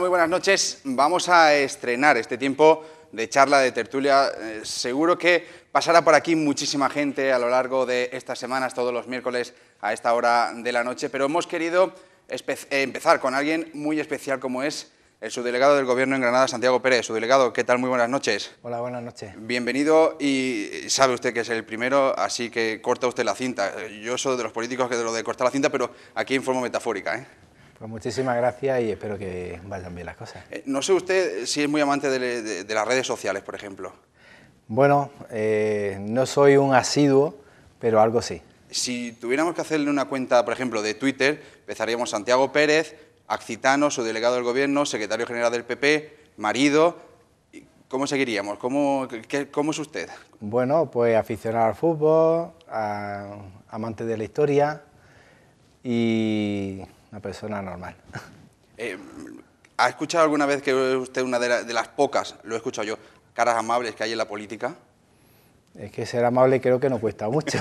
Muy buenas noches. Vamos a estrenar este tiempo de charla, de tertulia. Eh, seguro que pasará por aquí muchísima gente a lo largo de estas semanas, todos los miércoles a esta hora de la noche, pero hemos querido eh, empezar con alguien muy especial como es el subdelegado del Gobierno en Granada, Santiago Pérez. Subdelegado, ¿qué tal? Muy buenas noches. Hola, buenas noches. Bienvenido y sabe usted que es el primero, así que corta usted la cinta. Yo soy de los políticos que de lo de cortar la cinta, pero aquí en forma metafórica. ¿eh? Pues muchísimas gracias y espero que vayan bien las cosas. Eh, no sé usted si es muy amante de, las redes sociales, por ejemplo. Bueno, eh, no soy un asiduo, pero algo sí. Si tuviéramos que hacerle una cuenta, por ejemplo, de Twitter, empezaríamos Santiago Pérez, Accitano, su delegado del Gobierno, secretario general del PP, marido. ¿Cómo seguiríamos? ¿Cómo, es usted? Bueno, pues aficionado al fútbol, amante de la historia y una persona normal. Eh, ¿Ha escuchado alguna vez que usted, una de, las pocas, lo he escuchado yo, caras amables que hay en la política? Es que ser amable creo que no cuesta mucho.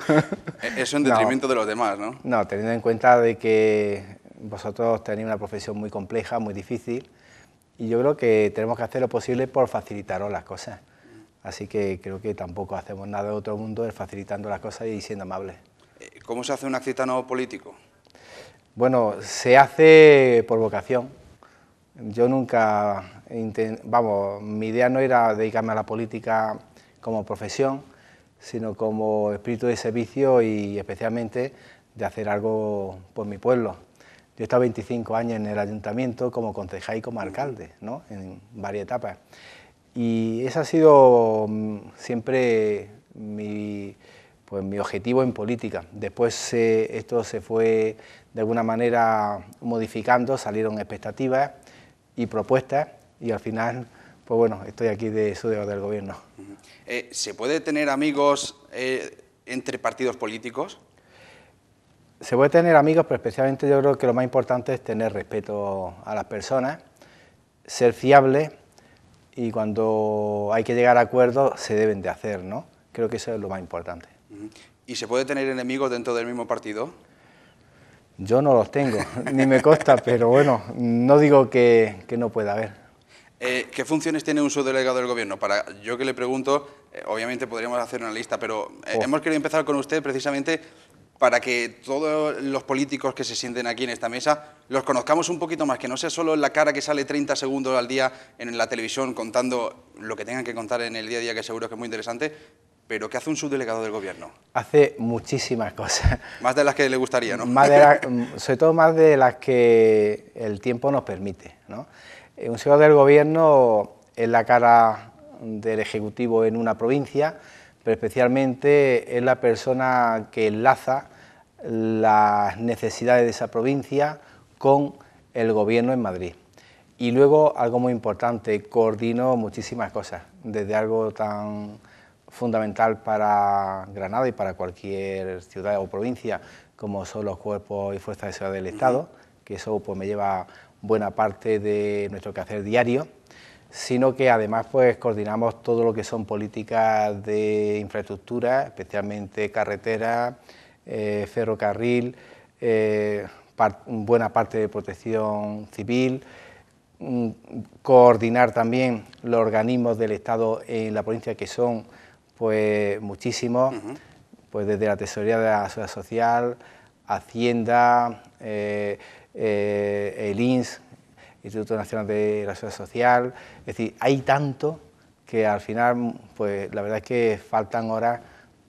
E-, eso en detrimento de los demás, ¿no? No, teniendo en cuenta de que vosotros tenéis una profesión muy compleja, muy difícil, y yo creo que tenemos que hacer lo posible por facilitaros las cosas. Así que creo que tampoco hacemos nada de otro mundo facilitando las cosas y siendo amables. Eh, ¿Cómo se hace un accitano político? Bueno, se hace por vocación. Yo nunca, vamos, mi idea no era dedicarme a la política como profesión, sino como espíritu de servicio y especialmente de hacer algo por mi pueblo. Yo he estado 25 años en el ayuntamiento como concejal y como alcalde, ¿no? en varias etapas. Y ese ha sido mm, siempre pues, mi, objetivo en política. Después esto se fue de alguna manera modificando, salieron expectativas y propuestas y al final, pues bueno, estoy aquí de estudio del gobierno. Eh, ¿Se puede tener amigos eh, entre partidos políticos? Se puede tener amigos, pero especialmente yo creo que lo más importante es tener respeto a las personas, ser fiable y cuando hay que llegar a acuerdos se deben de hacer, ¿no? Creo que eso es lo más importante. ¿Y se puede tener enemigos dentro del mismo partido? Yo no los tengo, ni me consta, pero bueno, no digo que, no pueda haber. Eh, ¿Qué funciones tiene un subdelegado del gobierno? Para Yo que le pregunto, eh, obviamente podríamos hacer una lista, pero eh, hemos querido empezar con usted precisamente para que todos los políticos que se sienten aquí en esta mesa los conozcamos un poquito más, que no sea solo la cara que sale 30 segundos al día en la televisión contando lo que tengan que contar en el día a día, que seguro que es muy interesante, pero ¿qué hace un subdelegado del gobierno? Hace muchísimas cosas. Más de las que le gustaría, ¿no? Mm, sobre todo más de las que el tiempo nos permite. Eh, un subdelegado del gobierno es la cara del Ejecutivo en una provincia, pero especialmente es la persona que enlaza las necesidades de esa provincia con el gobierno en Madrid. Y luego, algo muy importante, coordino muchísimas cosas, desde algo tan fundamental para Granada y para cualquier ciudad o provincia, como son los cuerpos y fuerzas de seguridad del Estado, que eso pues, me lleva buena parte de nuestro quehacer diario, sino que además pues, coordinamos todo lo que son políticas de infraestructura, especialmente carretera, eh, ferrocarril, eh, buena parte de protección civil, mm, coordinar también los organismos del Estado en la provincia que son pues muchísimo pues desde la Tesorería de la Seguridad Social, Hacienda, eh, eh, el INS, Instituto Nacional de la Seguridad Social, es decir, hay tanto que al final, pues la verdad es que faltan horas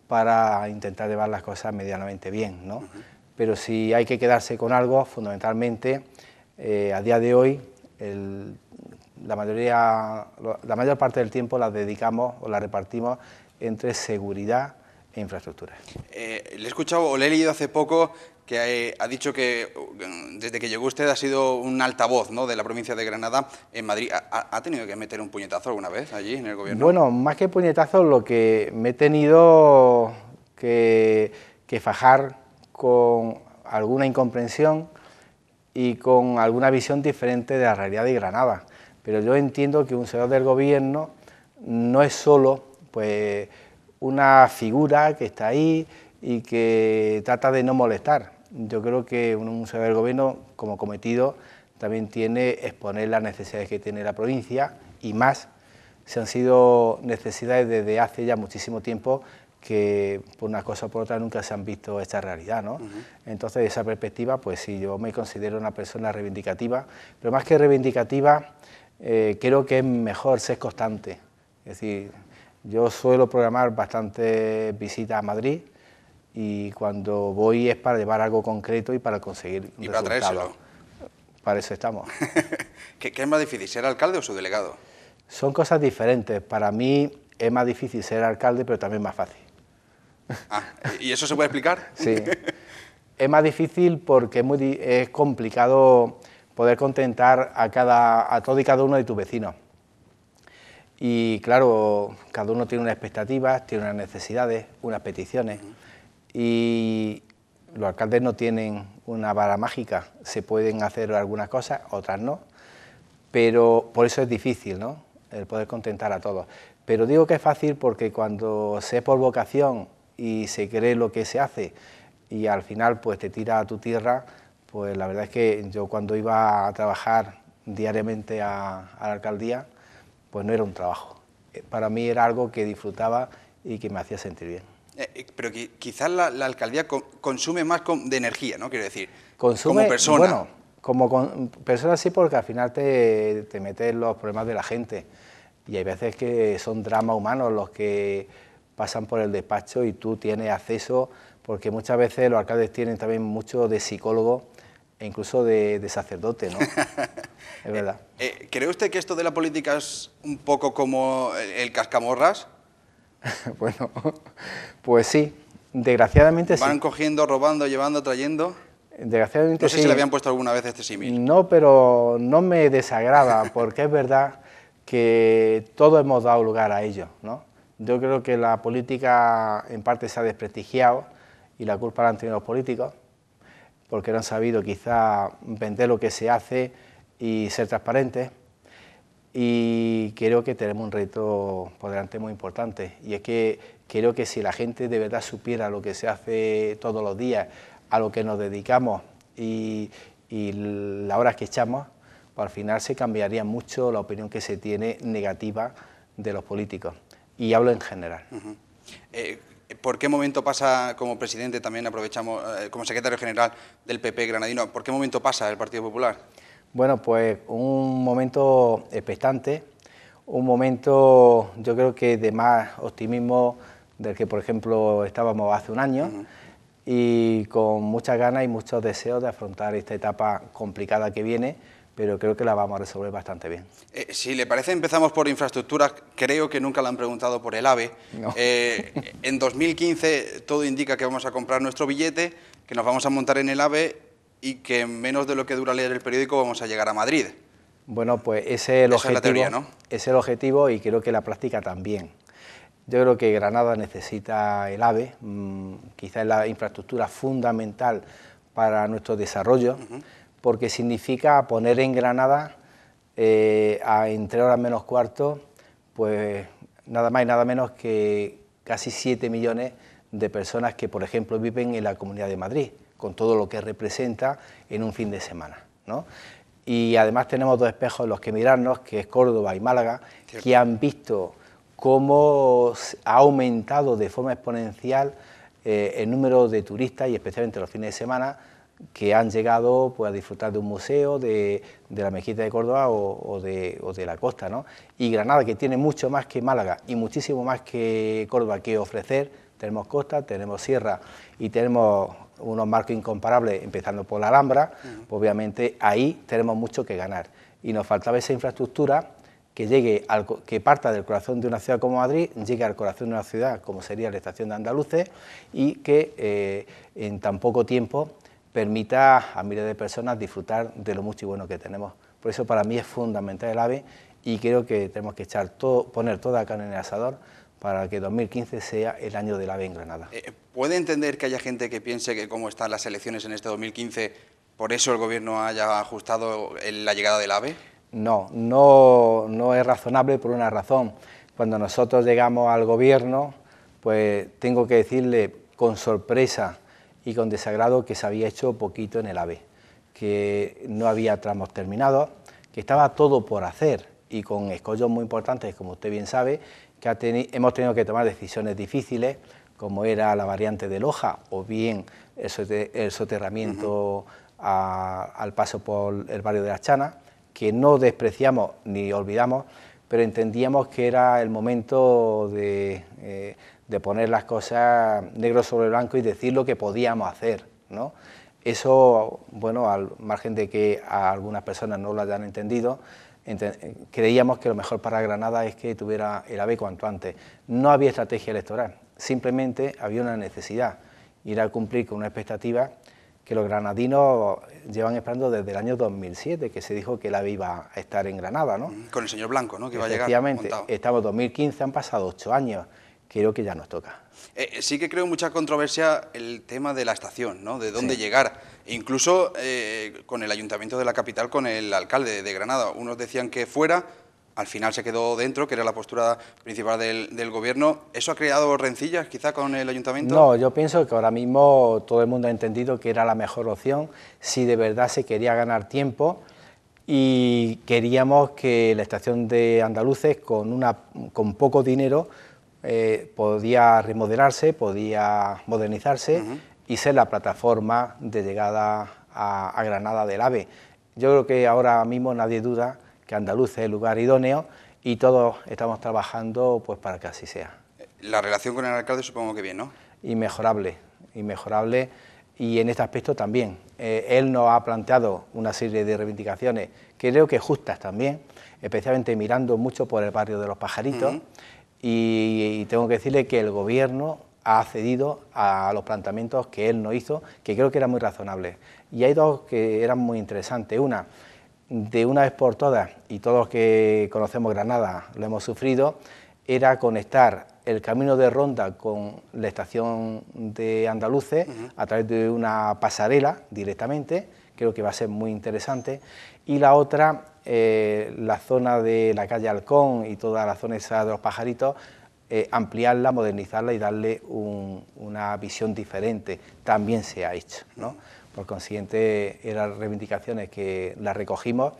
para intentar llevar las cosas medianamente bien, ¿no? Pero si hay que quedarse con algo, fundamentalmente, eh, a día de hoy, la, mayoría, la mayor parte del tiempo la dedicamos o la repartimos entre seguridad e infraestructura. Eh, le he escuchado o le he leído hace poco que ha eh, dicho que mm, desde que llegó usted ha sido un altavoz ¿no? de la provincia de Granada en Madrid. ¿Ha, tenido que meter un puñetazo alguna vez allí en el gobierno? Bueno, más que puñetazo, lo que me he tenido que, fajar con alguna incomprensión y con alguna visión diferente de la realidad de Granada. Pero yo entiendo que un señor del gobierno no es solo pues una figura que está ahí y que trata de no molestar. Yo creo que un museo del gobierno, como cometido, también tiene exponer las necesidades que tiene la provincia y más. Se han sido necesidades desde hace ya muchísimo tiempo que por una cosa o por otra nunca se han visto esta realidad, ¿no? de esa perspectiva, pues sí, yo me considero una persona reivindicativa, pero más que reivindicativa, eh, creo que es mejor ser constante, es decir, yo suelo programar bastantes visitas a Madrid y cuando voy es para llevar algo concreto y para conseguir Y para traérselo. Para eso estamos. ¿Qué, es más difícil, ser alcalde o su delegado? Son cosas diferentes. Para mí es más difícil ser alcalde, pero también más fácil. Ah, ¿Y eso se puede explicar? sí. Es más difícil porque es, muy, es complicado poder contentar a, cada, a todo y cada uno de tus vecinos. Y claro, cada uno tiene unas expectativas, tiene unas necesidades, unas peticiones. Y los alcaldes no tienen una vara mágica, se pueden hacer algunas cosas, otras no. Pero por eso es difícil, ¿no? El poder contentar a todos. Pero digo que es fácil porque cuando se es por vocación y se cree lo que se hace y al final pues te tira a tu tierra, pues la verdad es que yo cuando iba a trabajar diariamente a, a la alcaldía, pues no era un trabajo. Eh, para mí era algo que disfrutaba y que me hacía sentir bien. Eh, eh, pero quizás la, alcaldía consume más de energía, ¿no? Quiero decir, consume, como persona. Bueno, como persona sí, porque al final te, te metes los problemas de la gente. Y hay veces que son dramas humanos los que pasan por el despacho y tú tienes acceso, porque muchas veces los alcaldes tienen también mucho de psicólogo incluso de, sacerdote, ¿no? es verdad. Eh, eh, ¿Cree usted que esto de la política es un poco como el cascamorras? bueno, pues sí, desgraciadamente sí. ¿Van cogiendo, robando, llevando, trayendo? Desgraciadamente no sé si le habían puesto alguna vez este símil. No, pero no me desagrada, porque es verdad que todos hemos dado lugar a ello, ¿no? Yo creo que la política en parte se ha desprestigiado y la culpa la han tenido los políticos, porque no han sabido quizá vender lo que se hace y ser transparentes. Y creo que tenemos un reto por delante muy importante. Y es que creo que si la gente de verdad supiera lo que se hace todos los días, a lo que nos dedicamos y, y las horas que echamos, pues al final se cambiaría mucho la opinión que se tiene negativa de los políticos. Y hablo en general. ¿Por qué momento pasa, como presidente también aprovechamos, eh, como secretario general del PP granadino, por qué momento pasa el Partido Popular? Bueno, pues un momento expectante, un momento yo creo que de más optimismo del que por ejemplo estábamos hace un año y con muchas ganas y muchos deseos de afrontar esta etapa complicada que viene pero creo que la vamos a resolver bastante bien. Eh, si le parece, empezamos por infraestructuras... Creo que nunca la han preguntado por el AVE. Eh, en 2015 todo indica que vamos a comprar nuestro billete, que nos vamos a montar en el AVE y que en menos de lo que dura leer el periódico vamos a llegar a Madrid. Bueno, pues ese es el objetivo. es el objetivo y creo que la práctica también. Yo creo que Granada necesita el AVE, mm, ...quizá es la infraestructura fundamental para nuestro desarrollo porque significa poner en Granada eh, a entre horas menos cuarto, pues nada más y nada menos que casi 7 millones de personas que, por ejemplo, viven en la Comunidad de Madrid, con todo lo que representa en un fin de semana. ¿no? Y además tenemos dos espejos en los que mirarnos, que es Córdoba y Málaga, que han visto cómo ha aumentado de forma exponencial eh, el número de turistas y especialmente los fines de semana, que han llegado pues, a disfrutar de un museo, de, la Mejita de Córdoba o, de, la costa. ¿no? Y Granada, que tiene mucho más que Málaga y muchísimo más que Córdoba que ofrecer, tenemos costa, tenemos sierra y tenemos unos marcos incomparables, empezando por la Alhambra, obviamente ahí tenemos mucho que ganar. Y nos faltaba esa infraestructura que llegue al, que parta del corazón de una ciudad como Madrid, llegue al corazón de una ciudad como sería la estación de Andaluces y que eh, en tan poco tiempo permita a miles de personas disfrutar de lo mucho y bueno que tenemos. Por eso para mí es fundamental el AVE y creo que tenemos que echar todo, poner toda la carne en el asador para que 2015 sea el año del AVE en Granada. Eh, ¿Puede entender que haya gente que piense que como están las elecciones en este 2015, por eso el Gobierno haya ajustado la llegada del AVE? No, no, no es razonable por una razón. Cuando nosotros llegamos al Gobierno, pues tengo que decirle con sorpresa y con desagrado que se había hecho poquito en el AVE, que no había tramos terminados, que estaba todo por hacer y con escollos muy importantes, como usted bien sabe, que hemos tenido que tomar decisiones difíciles, como era la variante de Loja o bien el, soterramiento al paso por el barrio de Las Chanas, que no despreciamos ni olvidamos, pero entendíamos que era el momento de, eh, de poner las cosas negros sobre blanco y decir lo que podíamos hacer. ¿no? Eso, bueno, al margen de que a algunas personas no lo hayan entendido, creíamos que lo mejor para Granada es que tuviera el AVE cuanto antes. No había estrategia electoral, simplemente había una necesidad, ir a cumplir con una expectativa que los granadinos llevan esperando desde el año 2007, que se dijo que el AVE iba a estar en Granada, ¿no? Con el señor Blanco, ¿no? Que iba a llegar. Efectivamente, estamos en 2015, han pasado ocho años creo que ya nos toca. Eh, eh, sí que creo mucha controversia el tema de la estación, ¿no? De dónde llegar. Incluso eh, con el ayuntamiento de la capital, con el alcalde de Granada. Unos decían que fuera, al final se quedó dentro, que era la postura principal del, gobierno. ¿Eso ha creado rencillas quizá con el ayuntamiento? No, yo pienso que ahora mismo todo el mundo ha entendido que era la mejor opción si de verdad se quería ganar tiempo y queríamos que la estación de Andaluces, con, una, con poco dinero, eh, podía remodelarse, podía modernizarse y ser la plataforma de llegada a, Granada del AVE. Yo creo que ahora mismo nadie duda que Andaluz es el lugar idóneo y todos estamos trabajando pues, para que así sea. La relación con el alcalde supongo que bien, ¿no? Inmejorable, inmejorable y en este aspecto también. Eh, él nos ha planteado una serie de reivindicaciones, ...que creo que justas también, especialmente mirando mucho por el barrio de los pajaritos y, tengo que decirle que el Gobierno ha accedido a los planteamientos que él no hizo, que creo que eran muy razonables. Y hay dos que eran muy interesantes. Una, de una vez por todas, y todos que conocemos Granada lo hemos sufrido, era conectar el camino de Ronda con la estación de Andaluces a través de una pasarela directamente creo que va a ser muy interesante. Y la otra, eh, la zona de la calle Halcón y toda la zona esa de los pajaritos, eh, ampliarla, modernizarla y darle una visión diferente, también se ha hecho. ¿no? Por consiguiente, eran reivindicaciones que las recogimos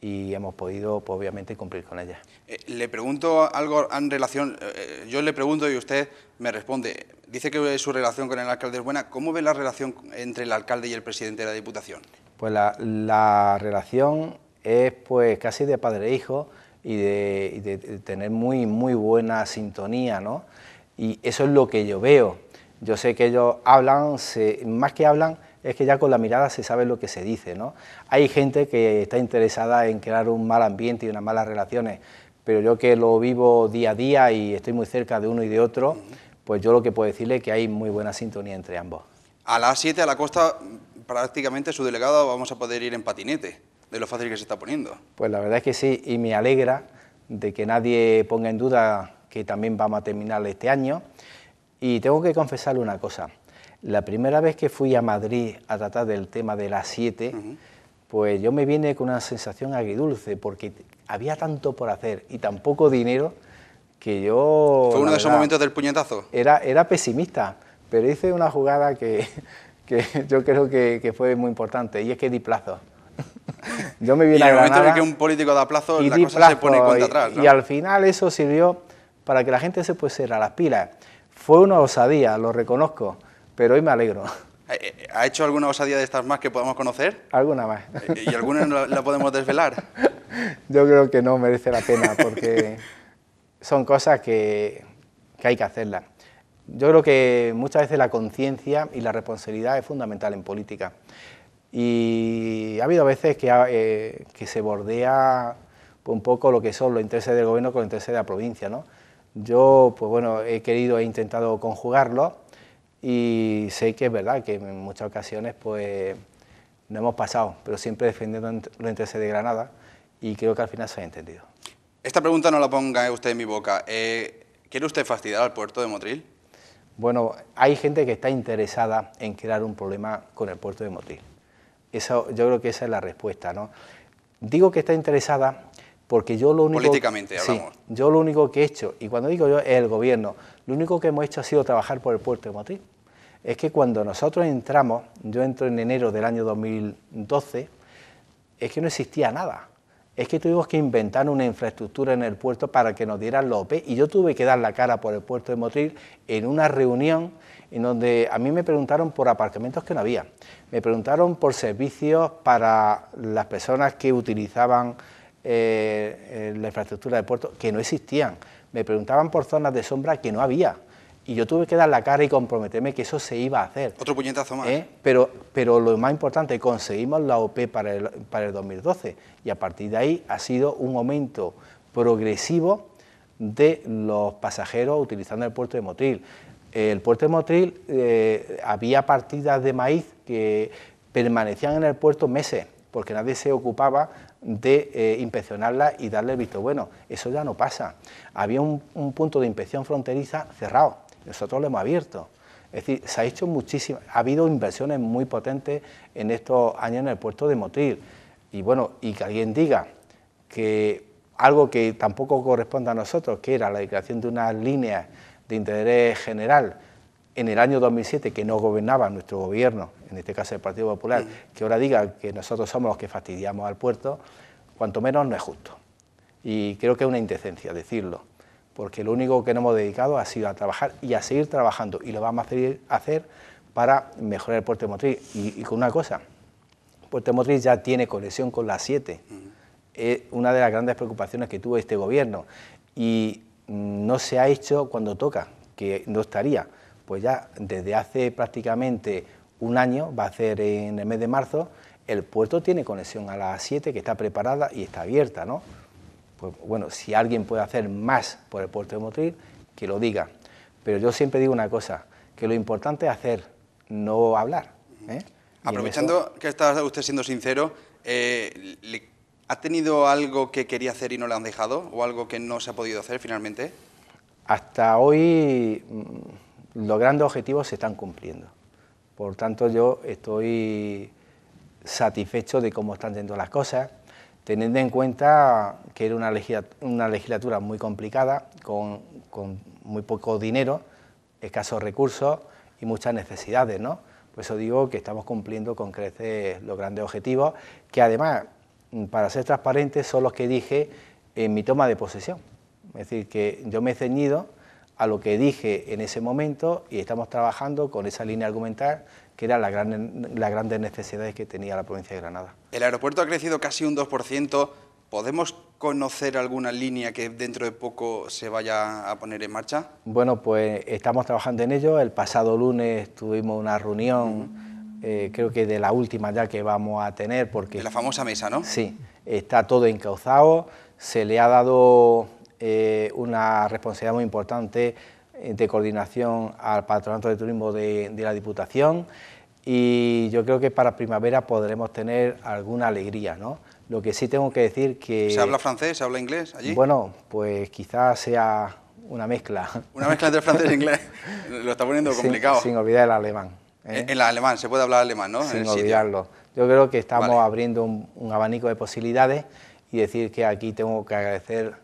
y hemos podido pues, obviamente cumplir con ella. Eh, le pregunto algo en relación, eh, eh, yo le pregunto y usted me responde. Dice que su relación con el alcalde es buena. ¿Cómo ve la relación entre el alcalde y el presidente de la Diputación? Pues la, relación es pues casi de padre e hijo y de, tener muy, muy buena sintonía, ¿no? Y eso es lo que yo veo. Yo sé que ellos hablan, más que hablan, es que ya con la mirada se sabe lo que se dice. ¿no? Hay gente que está interesada en crear un mal ambiente y unas malas relaciones, pero yo que lo vivo día a día y estoy muy cerca de uno y de otro, pues yo lo que puedo decirle es que hay muy buena sintonía entre ambos. A las 7 a la costa prácticamente su delegado vamos a poder ir en patinete, de lo fácil que se está poniendo. Pues la verdad es que sí, y me alegra de que nadie ponga en duda que también vamos a terminar este año. Y tengo que confesarle una cosa, la primera vez que fui a Madrid a tratar del tema de las siete... pues yo me vine con una sensación agridulce, porque había tanto por hacer y tan poco dinero que yo... Fue uno de esos momentos del puñetazo. Era, era pesimista, pero hice una jugada que, que yo creo que, fue muy importante, y es que di plazo. yo me vine a el un político da plazo, la cosa y, al final eso sirvió para que la gente se pusiera las pilas. Fue una osadía, lo reconozco, pero hoy me alegro. ¿Ha hecho alguna osadía de estas más que podamos conocer? Alguna más. ¿Y alguna la, podemos desvelar? Yo creo que no merece la pena porque son cosas que, hay que hacerlas. Yo creo que muchas veces la conciencia y la responsabilidad es fundamental en política. Y ha habido veces que, eh, que se bordea pues, un poco lo que son los intereses del gobierno con los intereses de la provincia. ¿no? Yo, pues bueno, he querido he intentado conjugarlo y sé que es verdad que en muchas ocasiones pues no hemos pasado, pero siempre defendiendo los intereses de Granada y creo que al final se ha entendido. Esta pregunta no la ponga usted en mi boca. Eh, ¿Quiere usted fastidiar al puerto de Motril? Bueno, hay gente que está interesada en crear un problema con el puerto de Motril. Eso, yo creo que esa es la respuesta. ¿no? Digo que está interesada porque yo lo único... Políticamente hablamos. yo lo único que he hecho, y cuando digo yo es el gobierno, lo único que hemos hecho ha sido trabajar por el puerto de Motril es que cuando nosotros entramos, yo entro en enero del año 2012, es que no existía nada. Es que tuvimos que inventar una infraestructura en el puerto para que nos dieran los y yo tuve que dar la cara por el puerto de Motril en una reunión en donde a mí me preguntaron por aparcamientos que no había, me preguntaron por servicios para las personas que utilizaban eh, eh, la infraestructura del puerto que no existían, me preguntaban por zonas de sombra que no había, y yo tuve que dar la cara y comprometerme que eso se iba a hacer. Otro puñetazo más. ¿Eh? Pero, pero lo más importante, conseguimos la OP para el, 2012 y a partir de ahí ha sido un aumento progresivo de los pasajeros utilizando el puerto de Motril. El puerto de Motril eh, había partidas de maíz que permanecían en el puerto meses porque nadie se ocupaba de eh, inspeccionarla y darle el visto bueno. Eso ya no pasa. Había un punto de inspección fronteriza cerrado nosotros lo hemos abierto. Es decir, se ha hecho muchísimo, ha habido inversiones muy potentes en estos años en el puerto de Motril. Y bueno, y que alguien diga que algo que tampoco corresponde a nosotros, que era la declaración de una línea de interés general en el año 2007 que no gobernaba nuestro gobierno, en este caso el Partido Popular, que ahora diga que nosotros somos los que fastidiamos al puerto, cuanto menos no es justo. Y creo que es una indecencia decirlo porque lo único que nos hemos dedicado ha sido a trabajar y a seguir trabajando y lo vamos a seguir hacer para mejorar el puerto de motriz. Y, con una cosa, puerto de motriz ya tiene conexión con la 7. Mm. Es una de las grandes preocupaciones que tuvo este gobierno y mm, no se ha hecho cuando toca, que no estaría. Pues ya desde hace prácticamente un año, va a ser en el mes de marzo, el puerto tiene conexión a la 7 que está preparada y está abierta, ¿no? Pues bueno, si alguien puede hacer más por el puerto de Motril, que lo diga. Pero yo siempre digo una cosa, que lo importante es hacer, no hablar. ¿eh? Aprovechando que está usted siendo sincero, eh, ¿ha tenido algo que quería hacer y no le han dejado? ¿O algo que no se ha podido hacer finalmente? Hasta hoy mm, los grandes objetivos se están cumpliendo. Por tanto, yo estoy satisfecho de cómo están yendo las cosas teniendo en cuenta que era una legislatura, muy complicada, con, muy poco dinero, escasos recursos y muchas necesidades. ¿no? Por eso digo que estamos cumpliendo con creces los grandes objetivos, que además, para ser transparentes, son los que dije en mi toma de posesión. Es decir, que yo me he ceñido a lo que dije en ese momento y estamos trabajando con esa línea argumental que eran la gran, las grandes necesidades que tenía la provincia de Granada. El aeropuerto ha crecido casi un 2%. ¿Podemos conocer alguna línea que dentro de poco se vaya a poner en marcha? Bueno, pues estamos trabajando en ello. El pasado lunes tuvimos una reunión, eh, creo que de la última ya que vamos a tener. porque... De la famosa mesa, ¿no? Sí, está todo encauzado, se le ha dado eh, una responsabilidad muy importante eh, de coordinación al Patronato de Turismo de, la Diputación y yo creo que para primavera podremos tener alguna alegría, ¿no? Lo que sí tengo que decir que... ¿Se habla francés, se habla inglés allí? Bueno, pues quizás sea una mezcla. Una mezcla entre francés e inglés. Lo está poniendo complicado. Sin, olvidar el alemán. en ¿eh? e-, El alemán, se puede hablar alemán, ¿no? Sin olvidarlo. Yo creo que estamos abriendo un abanico de posibilidades y decir que aquí tengo que agradecer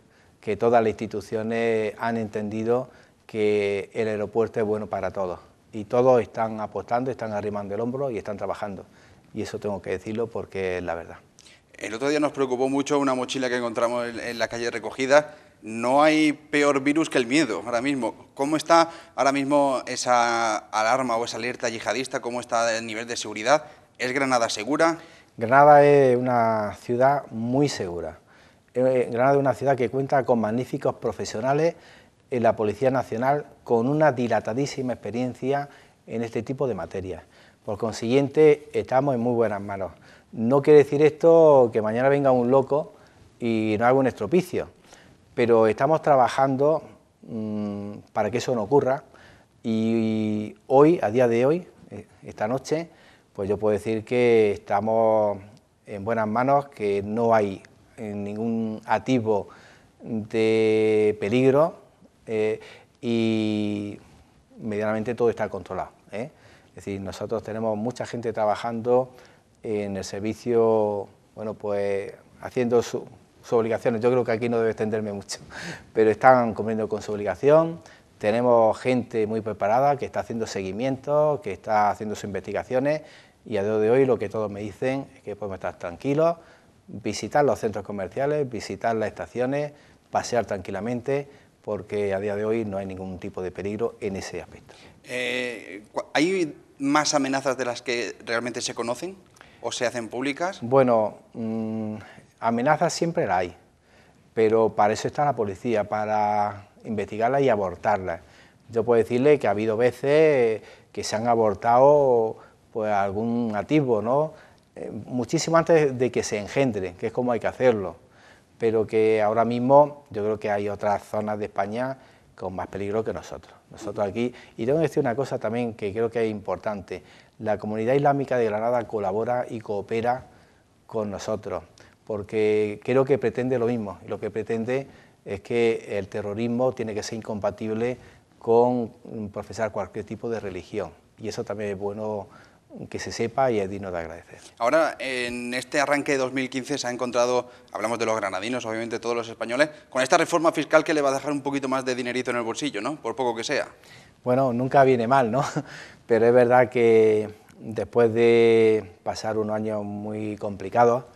que todas las instituciones han entendido que el aeropuerto es bueno para todos y todos están apostando, están arrimando el hombro y están trabajando. Y eso tengo que decirlo porque es la verdad. El otro día nos preocupó mucho una mochila que encontramos en, la calle recogida. No hay peor virus que el miedo ahora mismo. ¿Cómo está ahora mismo esa alarma o esa alerta yihadista? ¿Cómo está el nivel de seguridad? ¿Es Granada segura? Granada es una ciudad muy segura eh, Granada es una ciudad que cuenta con magníficos profesionales en la Policía Nacional, con una dilatadísima experiencia en este tipo de materias. Por consiguiente, estamos en muy buenas manos. No quiere decir esto que mañana venga un loco y no haga un estropicio, pero estamos trabajando mm, para que eso no ocurra y hoy, a día de hoy, eh, esta noche, pues yo puedo decir que estamos en buenas manos, que no hay en ningún atisbo de peligro eh, y medianamente todo está controlado. ¿eh? Es decir, nosotros tenemos mucha gente trabajando en el servicio, bueno, pues haciendo sus obligaciones. Yo creo que aquí no debe extenderme mucho, pero están cumpliendo con su obligación. Tenemos gente muy preparada que está haciendo seguimiento, que está haciendo sus investigaciones y a día de hoy lo que todos me dicen es que podemos estar tranquilos, visitar los centros comerciales, visitar las estaciones, pasear tranquilamente, porque a día de hoy no hay ningún tipo de peligro en ese aspecto. Eh, ¿Hay más amenazas de las que realmente se conocen o se hacen públicas? Bueno, mm, amenazas siempre las hay, pero para eso está la policía, para investigarlas y abortarlas. Yo puedo decirle que ha habido veces que se han abortado pues, algún atisbo, ¿no? Eh, muchísimo antes de que se engendren... que es como hay que hacerlo, pero que ahora mismo yo creo que hay otras zonas de España con más peligro que nosotros. Nosotros aquí, y tengo que decir una cosa también que creo que es importante, la comunidad islámica de Granada colabora y coopera con nosotros, porque creo que pretende lo mismo, y lo que pretende es que el terrorismo tiene que ser incompatible con mm, profesar cualquier tipo de religión, y eso también es bueno que se sepa y es digno de agradecer. Ahora, en este arranque de 2015 se ha encontrado, hablamos de los granadinos, obviamente todos los españoles, con esta reforma fiscal que le va a dejar un poquito más de dinerito en el bolsillo, ¿no? Por poco que sea. Bueno, nunca viene mal, ¿no? Pero es verdad que después de pasar un año muy complicado,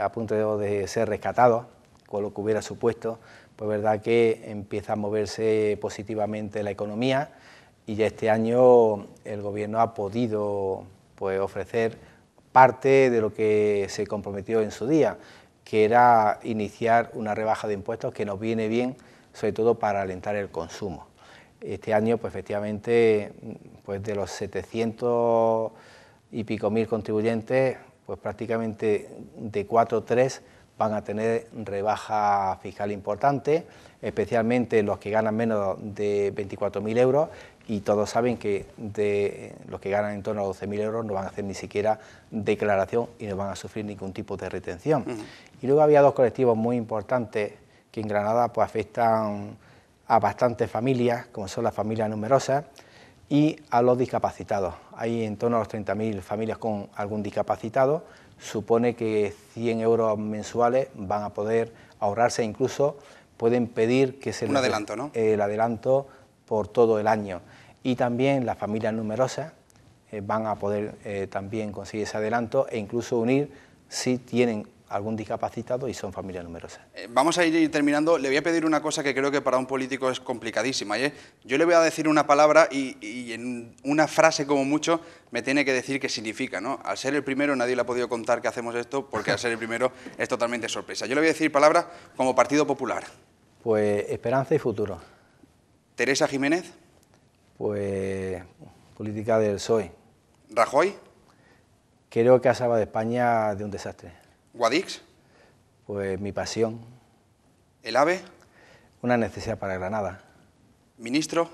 a punto de ser rescatado con lo que hubiera supuesto, pues verdad que empieza a moverse positivamente la economía, y ya este año el Gobierno ha podido pues, ofrecer parte de lo que se comprometió en su día, que era iniciar una rebaja de impuestos que nos viene bien, sobre todo para alentar el consumo. Este año, pues efectivamente, pues de los 700 y pico mil contribuyentes, pues prácticamente de 4 o 3 van a tener rebaja fiscal importante, especialmente los que ganan menos de 24.000 euros y todos saben que de los que ganan en torno a 12.000 euros no van a hacer ni siquiera declaración y no van a sufrir ningún tipo de retención. Y luego había dos colectivos muy importantes que en Granada pues, afectan a bastantes familias, como son las familias numerosas, y a los discapacitados. Hay en torno a los 30.000 familias con algún discapacitado, supone que 100 euros mensuales van a poder ahorrarse, incluso pueden pedir que se... Un adelanto, ¿no? El adelanto por todo el año. Y también las familias numerosas eh, van a poder eh, también conseguir ese adelanto e incluso unir si tienen algún discapacitado y son familias numerosas. Eh, vamos a ir terminando. Le voy a pedir una cosa que creo que para un político es complicadísima. Yo le voy a decir una palabra y, y, en una frase como mucho me tiene que decir qué significa. Al ser el primero nadie le ha podido contar que hacemos esto porque al ser el primero es totalmente sorpresa. Yo le voy a decir palabras como Partido Popular. Pues esperanza y futuro. ¿Teresa Jiménez? Pues política del PSOE. ¿Rajoy? Creo que ha de España de un desastre. ¿Guadix? Pues mi pasión. ¿El AVE? Una necesidad para Granada. ¿Ministro?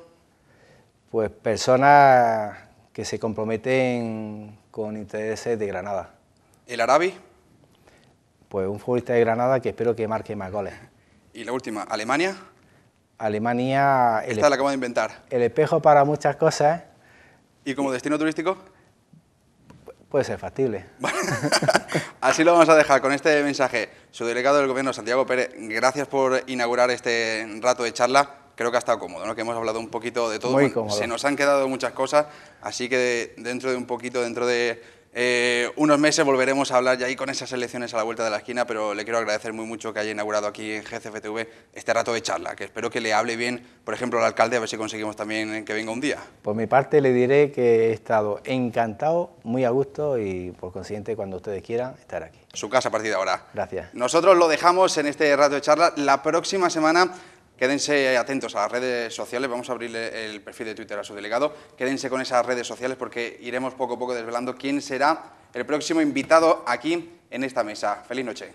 Pues personas que se comprometen con intereses de Granada. ¿El Arabi? Pues un futbolista de Granada que espero que marque más goles. ¿Y la última, Alemania? Alemania... El Esta la acabo de inventar. El espejo para muchas cosas. ¿eh? ¿Y como destino turístico? Puede ser factible. Así lo vamos a dejar con este mensaje. Su delegado del Gobierno, Santiago Pérez, gracias por inaugurar este rato de charla. Creo que ha estado cómodo, ¿no? que hemos hablado un poquito de todo. Muy cómodo. Se nos han quedado muchas cosas, así que dentro de un poquito, dentro de eh, unos meses volveremos a hablar ya ahí con esas elecciones a la vuelta de la esquina, pero le quiero agradecer muy mucho que haya inaugurado aquí en GCFTV este rato de charla, que espero que le hable bien, por ejemplo, al alcalde, a ver si conseguimos también que venga un día. Por mi parte le diré que he estado encantado, muy a gusto y por consiguiente cuando ustedes quieran estar aquí. Su casa a partir de ahora. Gracias. Nosotros lo dejamos en este rato de charla. La próxima semana Quédense atentos a las redes sociales, vamos a abrir el perfil de Twitter a su delegado. Quédense con esas redes sociales porque iremos poco a poco desvelando quién será el próximo invitado aquí en esta mesa. Feliz noche.